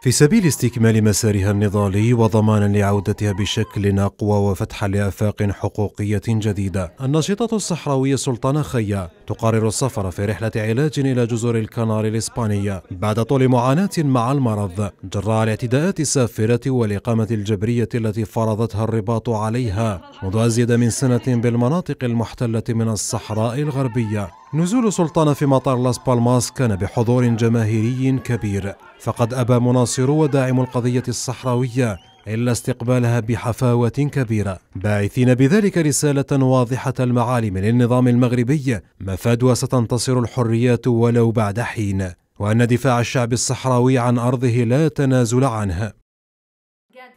في سبيل استكمال مسارها النضالي وضمانا لعودتها بشكل أقوى وفتحا لآفاق حقوقية جديدة الناشطة الصحراوية سلطانة خيا تقرر السفر في رحلة علاج إلى جزر الكناري الإسبانية بعد طول معاناة مع المرض جراء الاعتداءات السافرة والإقامة الجبرية التي فرضتها الرباط عليها منذ أزيد من سنة بالمناطق المحتلة من الصحراء الغربية نزول سلطان في مطار لاس بالماس كان بحضور جماهيري كبير فقد أبى مناصرو وداعم القضية الصحراوية إلا استقبالها بحفاوة كبيرة باعثين بذلك رسالة واضحة المعالم للنظام المغربي مفادها ستنتصر الحريات ولو بعد حين وأن دفاع الشعب الصحراوي عن أرضه لا تنازل عنها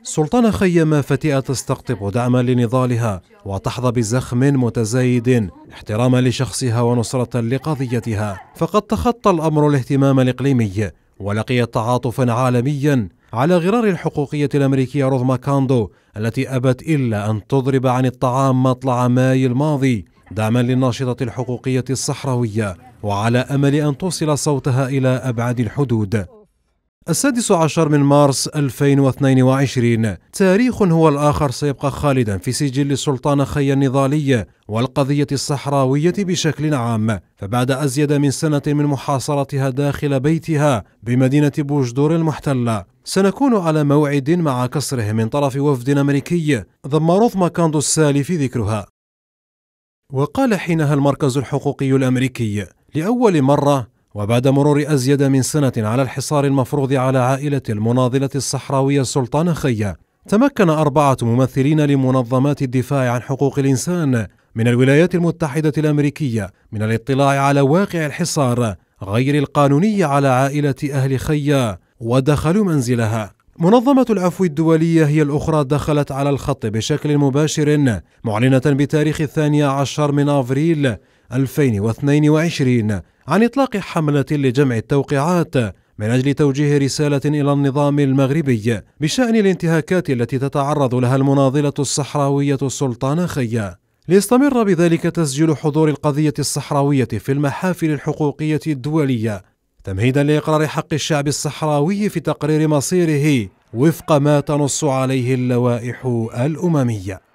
سلطان خيم فتئة تستقطب دعما لنضالها وتحظى بزخم متزايد احتراما لشخصها ونصرة لقضيتها فقد تخطى الأمر الاهتمام الإقليمي ولقيت تعاطفا عالميا على غرار الحقوقية الأمريكية روزما كاندو التي أبت إلا أن تضرب عن الطعام مطلع ماي الماضي دعما للناشطة الحقوقية الصحراوية وعلى أمل أن توصل صوتها إلى أبعد الحدود السادس عشر من مارس 2022 تاريخ هو الآخر سيبقى خالدا في سجل السلطان خي النضالية والقضية الصحراوية بشكل عام فبعد أزيد من سنة من محاصرتها داخل بيتها بمدينة بوجدور المحتلة سنكون على موعد مع كسره من طرف وفد أمريكي ضم رضم كاندو في ذكرها وقال حينها المركز الحقوقي الأمريكي لأول مرة وبعد مرور أزيد من سنة على الحصار المفروض على عائلة المناضلة الصحراوية السلطان خيا تمكن أربعة ممثلين لمنظمات الدفاع عن حقوق الإنسان من الولايات المتحدة الأمريكية من الاطلاع على واقع الحصار غير القانوني على عائلة أهل خيا ودخلوا منزلها منظمة العفو الدولية هي الأخرى دخلت على الخط بشكل مباشر معلنة بتاريخ الثاني عشر من أفريل 2022 عن إطلاق حملة لجمع التوقيعات من أجل توجيه رسالة إلى النظام المغربي بشأن الانتهاكات التي تتعرض لها المناضلة الصحراوية السلطان خيا ليستمر بذلك تسجيل حضور القضية الصحراوية في المحافل الحقوقية الدولية تمهيدا لإقرار حق الشعب الصحراوي في تقرير مصيره وفق ما تنص عليه اللوائح الأممية